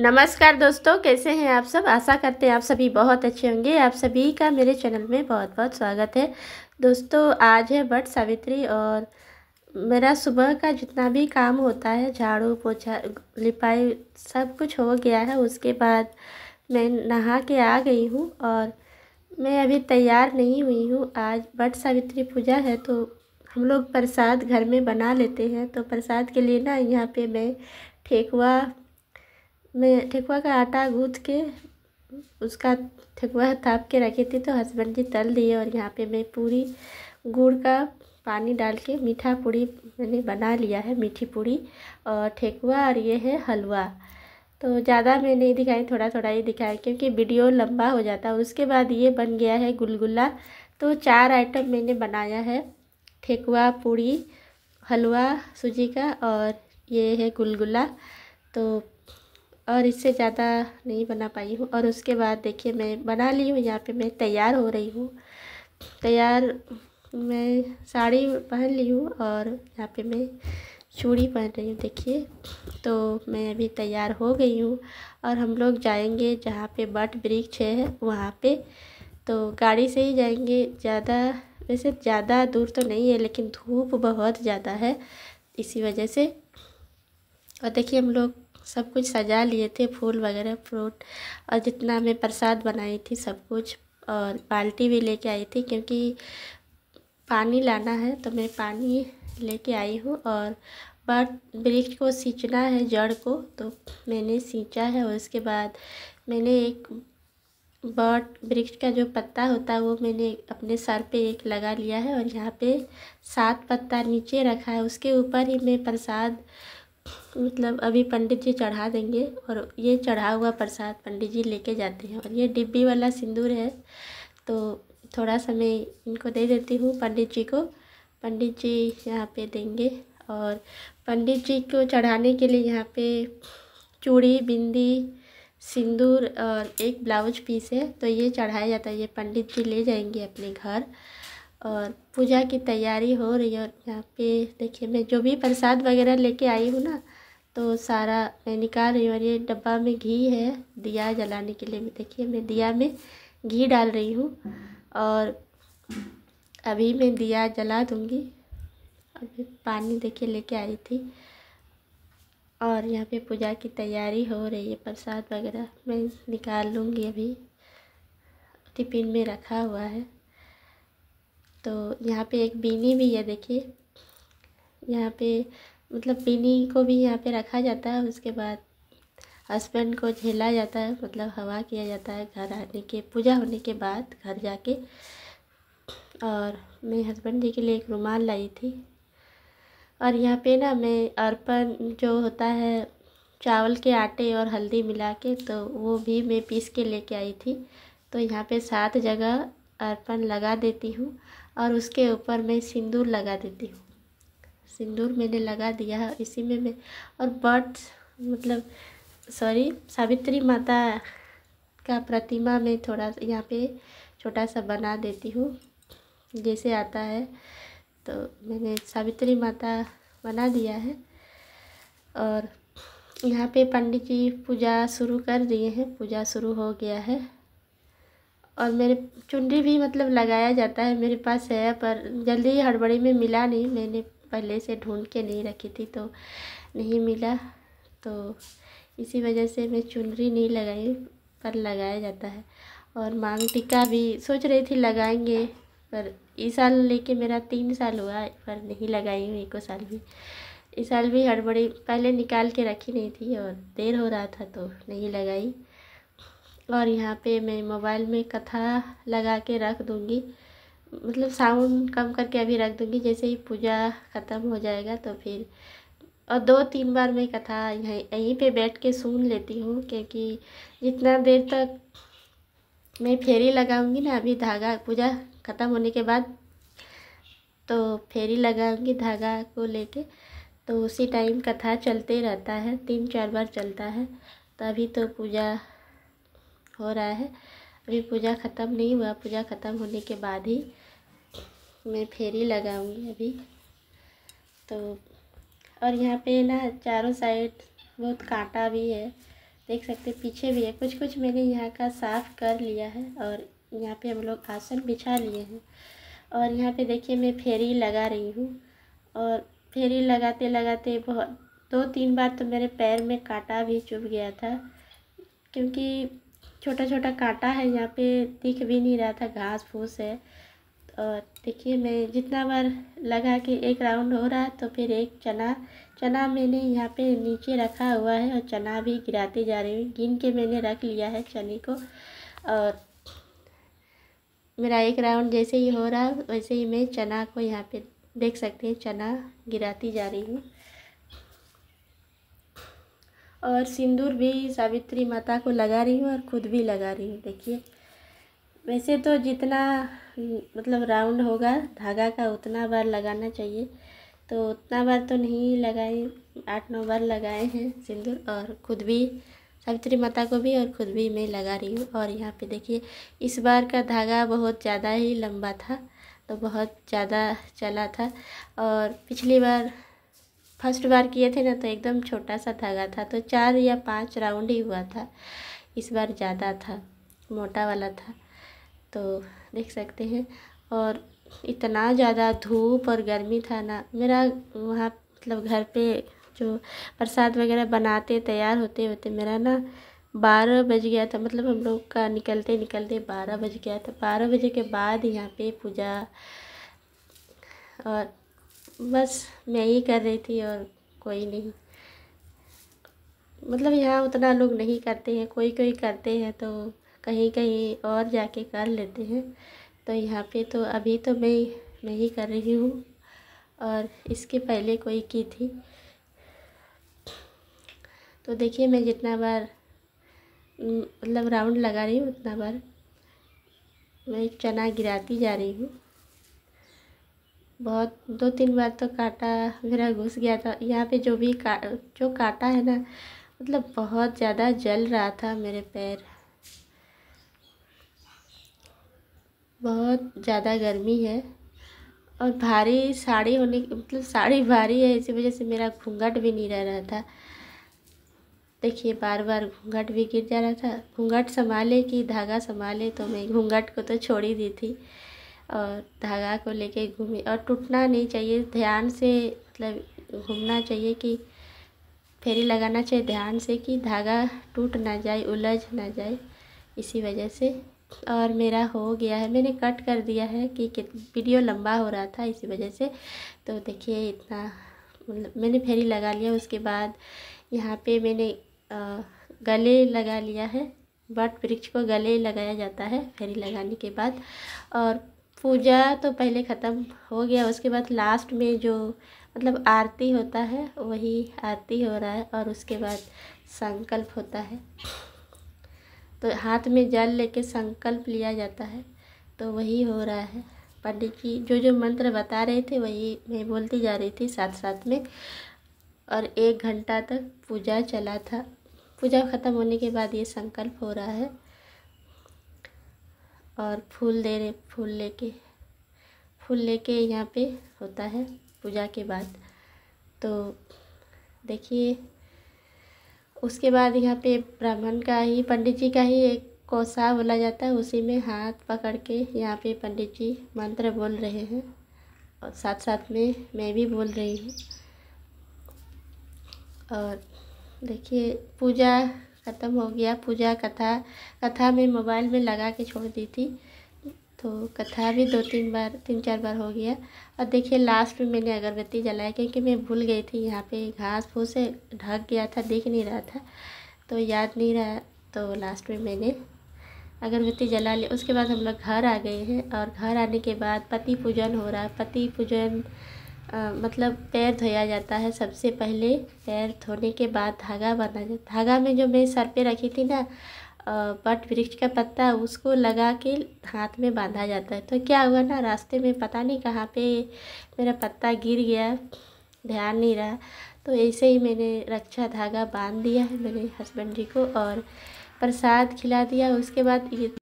नमस्कार दोस्तों कैसे हैं आप सब आशा करते हैं आप सभी बहुत अच्छे होंगे आप सभी का मेरे चैनल में बहुत बहुत स्वागत है दोस्तों आज है बट सावित्री और मेरा सुबह का जितना भी काम होता है झाड़ू पोछा लिपाई सब कुछ हो गया है उसके बाद मैं नहा के आ गई हूँ और मैं अभी तैयार नहीं हुई हूँ आज बट सावित्री पूजा है तो हम लोग प्रसाद घर में बना लेते हैं तो प्रसाद के लिए ना यहाँ पे मैं ठेकुआ मैं ठेकुआ का आटा गूँथ के उसका ठेकुआ थाप के रखी थी तो हस्बैंड जी तल दिए और यहाँ पे मैं पूरी गुड़ का पानी डाल के मीठा पूड़ी मैंने बना लिया है मीठी पूड़ी और ठेकुआ और ये है हलवा तो ज़्यादा मैं नहीं दिखाई थोड़ा थोड़ा ही दिखाया क्योंकि वीडियो लंबा हो जाता है उसके बाद ये बन गया है गुलगुला तो चार आइटम मैंने बनाया है ठेकुआ पूड़ी हलवा सूजी का और ये है गुलगुला तो और इससे ज़्यादा नहीं बना पाई हूँ और उसके बाद देखिए मैं बना ली हूँ यहाँ पे मैं तैयार हो रही हूँ तैयार मैं साड़ी पहन ली हूँ और यहाँ पे मैं चूड़ी पहन रही हूँ देखिए तो मैं अभी तैयार हो गई हूँ और हम लोग जाएंगे जहाँ पे बट ब्रिक्स है वहाँ पे तो गाड़ी से ही जाएंगे ज़्यादा वैसे ज़्यादा दूर तो नहीं है लेकिन धूप बहुत ज़्यादा है इसी वजह से और देखिए हम लोग सब कुछ सजा लिए थे फूल वगैरह फ्रूट और जितना मैं प्रसाद बनाई थी सब कुछ और बाल्टी भी लेके आई थी क्योंकि पानी लाना है तो मैं पानी लेके आई हूँ और बट वृक्ष को सींचना है जड़ को तो मैंने सींचा है और उसके बाद मैंने एक बट वृक्ष का जो पत्ता होता है वो मैंने अपने सर पे एक लगा लिया है और यहाँ पे सात पत्ता नीचे रखा है उसके ऊपर ही मैं प्रसाद मतलब अभी पंडित जी चढ़ा देंगे और ये चढ़ा हुआ प्रसाद पंडित जी लेके जाते हैं और ये डिब्बी वाला सिंदूर है तो थोड़ा सा मैं इनको दे देती हूँ पंडित जी को पंडित जी यहाँ पे देंगे और पंडित जी को चढ़ाने के लिए यहाँ पे चूड़ी बिंदी सिंदूर और एक ब्लाउज पीस है तो ये चढ़ाया जाता है ये पंडित जी ले जाएंगे अपने घर और पूजा की तैयारी हो रही है और यहाँ पे देखिए मैं जो भी प्रसाद वगैरह लेके आई हूँ ना तो सारा मैं निकाल रही हूँ और ये डब्बा में घी है दिया जलाने के लिए भी देखिए मैं दिया में घी डाल रही हूँ और अभी मैं दिया जला दूँगी अभी पानी देखिए लेके आई थी और यहाँ पे पूजा की तैयारी हो रही है प्रसाद वगैरह मैं निकाल लूँगी अभी टिफिन में रखा हुआ है तो यहाँ पे एक बीनी भी है देखिए यहाँ पे मतलब बीनी को भी यहाँ पे रखा जाता है उसके बाद हस्बैंड को झेला जाता है मतलब हवा किया जाता है घर आने के पूजा होने के बाद घर जाके और मैं हस्बैंड जी के लिए एक रुमाल लाई थी और यहाँ पे ना मैं अरपन जो होता है चावल के आटे और हल्दी मिला के तो वो भी मैं पीस के लेके आई थी तो यहाँ पे सात जगह अर्पण लगा देती हूँ और उसके ऊपर मैं सिंदूर लगा देती हूँ सिंदूर मैंने लगा दिया है इसी में मैं और बट मतलब सॉरी सावित्री माता का प्रतिमा मैं थोड़ा यहाँ पे छोटा सा बना देती हूँ जैसे आता है तो मैंने सावित्री माता बना दिया है और यहाँ पे पंडित जी पूजा शुरू कर दिए हैं पूजा शुरू हो गया है और मेरे चुनरी भी मतलब लगाया जाता है मेरे पास है पर जल्दी ही हड़बड़ी में मिला नहीं मैंने पहले से ढूंढ के नहीं रखी थी तो नहीं मिला तो इसी वजह से मैं चुनरी नहीं लगाई पर लगाया जाता है और मांग टिका भी सोच रही थी लगाएंगे पर इस साल लेके मेरा तीन साल हुआ पर नहीं लगाई हूँ एको साल भी इस साल भी हड़बड़ी पहले निकाल के रखी नहीं थी और देर हो रहा था तो नहीं लगाई और यहाँ पे मैं मोबाइल में कथा लगा के रख दूँगी मतलब साउंड कम करके अभी रख दूँगी जैसे ही पूजा ख़त्म हो जाएगा तो फिर और दो तीन बार मैं कथा यहीं यहीं पे बैठ के सुन लेती हूँ क्योंकि जितना देर तक मैं फेरी लगाऊँगी ना अभी धागा पूजा ख़त्म होने के बाद तो फेरी लगाऊँगी धागा को लेके तो उसी टाइम कथा चलते रहता है तीन चार बार चलता है तो अभी तो पूजा हो रहा है अभी पूजा ख़त्म नहीं हुआ पूजा ख़त्म होने के बाद ही मैं फेरी लगाऊंगी अभी तो और यहाँ पे ना चारों साइड बहुत कांटा भी है देख सकते पीछे भी है कुछ कुछ मैंने यहाँ का साफ़ कर लिया है और यहाँ पे हम लोग आसन बिछा लिए हैं और यहाँ पे देखिए मैं फेरी लगा रही हूँ और फेरी लगाते लगाते बहुत दो तीन बार तो मेरे पैर में कांटा भी चुभ गया था क्योंकि छोटा छोटा कांटा है यहाँ पे दिख भी नहीं रहा था घास फूस है और देखिए मैं जितना बार लगा के एक राउंड हो रहा है तो फिर एक चना चना मैंने यहाँ पे नीचे रखा हुआ है और चना भी गिराते जा रही हूँ गिन के मैंने रख लिया है चने को और मेरा एक राउंड जैसे ही हो रहा वैसे ही मैं चना को यहाँ पे देख सकते हैं चना गिराती जा रही हूँ और सिंदूर भी सावित्री माता को लगा रही हूँ और खुद भी लगा रही हूँ देखिए वैसे तो जितना मतलब राउंड होगा धागा का उतना बार लगाना चाहिए तो उतना बार तो नहीं लगाए आठ नौ बार लगाए हैं सिंदूर और खुद भी सावित्री माता को भी और खुद भी मैं लगा रही हूँ और यहाँ पे देखिए इस बार का धागा बहुत ज़्यादा ही लंबा था तो बहुत ज़्यादा चला था और पिछली बार फर्स्ट बार किए थे ना तो एकदम छोटा सा धागा था तो चार या पांच राउंड ही हुआ था इस बार ज़्यादा था मोटा वाला था तो देख सकते हैं और इतना ज़्यादा धूप और गर्मी था ना मेरा वहाँ मतलब घर पे जो प्रसाद वगैरह बनाते तैयार होते होते मेरा ना बारह बज गया था मतलब हम लोग का निकलते निकलते बारह बज गया था बारह बजे के बाद यहाँ पे पूजा और बस मैं ही कर रही थी और कोई नहीं मतलब यहाँ उतना लोग नहीं करते हैं कोई कोई करते हैं तो कहीं कहीं और जाके कर लेते हैं तो यहाँ पे तो अभी तो मैं मैं ही कर रही हूँ और इसके पहले कोई की थी तो देखिए मैं जितना बार मतलब राउंड लगा रही हूँ उतना बार मैं चना गिराती जा रही हूँ बहुत दो तीन बार तो काटा मेरा घुस गया था यहाँ पे जो भी का जो काँटा है ना मतलब बहुत ज़्यादा जल रहा था मेरे पैर बहुत ज़्यादा गर्मी है और भारी साड़ी होने की मतलब साड़ी भारी है इसी वजह से मेरा घूंघट भी नहीं रह रहा था देखिए बार बार घूंघट भी गिर जा रहा था घूंघट संभाले कि धागा संभाले तो मैं घूंघट को तो छोड़ ही दी थी और धागा को लेके घूमे और टूटना नहीं चाहिए ध्यान से मतलब घूमना चाहिए कि फेरी लगाना चाहिए ध्यान से कि धागा टूट ना जाए उलझ ना जाए इसी वजह से और मेरा हो गया है मैंने कट कर दिया है कि वीडियो लंबा हो रहा था इसी वजह से तो देखिए इतना मतलब मैंने फेरी लगा लिया उसके बाद यहाँ पे मैंने गले लगा लिया है बट वृक्ष को गले लगाया जाता है फेरी लगाने के बाद और पूजा तो पहले ख़त्म हो गया उसके बाद लास्ट में जो मतलब आरती होता है वही आरती हो रहा है और उसके बाद संकल्प होता है तो हाथ में जल लेके संकल्प लिया जाता है तो वही हो रहा है पंडित जी जो जो मंत्र बता रहे थे वही मैं बोलती जा रही थी साथ साथ में और एक घंटा तक पूजा चला था पूजा ख़त्म होने के बाद ये संकल्प हो रहा है और फूल दे रहे फूल लेके फूल लेके यहाँ पे होता है पूजा के बाद तो देखिए उसके बाद यहाँ पे ब्राह्मण का ही पंडित जी का ही एक कोसा बोला जाता है उसी में हाथ पकड़ के यहाँ पे पंडित जी मंत्र बोल रहे हैं और साथ साथ में मैं भी बोल रही हूँ और देखिए पूजा ख़त्म हो गया पूजा कथा कथा में मोबाइल में लगा के छोड़ दी थी तो कथा भी दो तीन बार तीन चार बार हो गया और देखिए लास्ट में मैंने अगरबत्ती जलाया क्योंकि मैं भूल गई थी यहाँ पे घास फूस ढक गया था दिख नहीं रहा था तो याद नहीं रहा तो लास्ट में मैंने अगरबत्ती जला ली उसके बाद हम लोग घर आ गए हैं और घर आने के बाद पति पूजन हो रहा है पति पूजन मतलब पैर धोया जाता है सबसे पहले पैर धोने के बाद धागा बांधा जाता धागा में जो मैं सर पे रखी थी ना बट वृक्ष का पत्ता उसको लगा के हाथ में बांधा जाता है तो क्या हुआ ना रास्ते में पता नहीं कहाँ पे मेरा पत्ता गिर गया ध्यान नहीं रहा तो ऐसे ही मैंने रक्षा धागा बांध दिया है मेरे हस्बैंड जी को और प्रसाद खिला दिया उसके बाद ये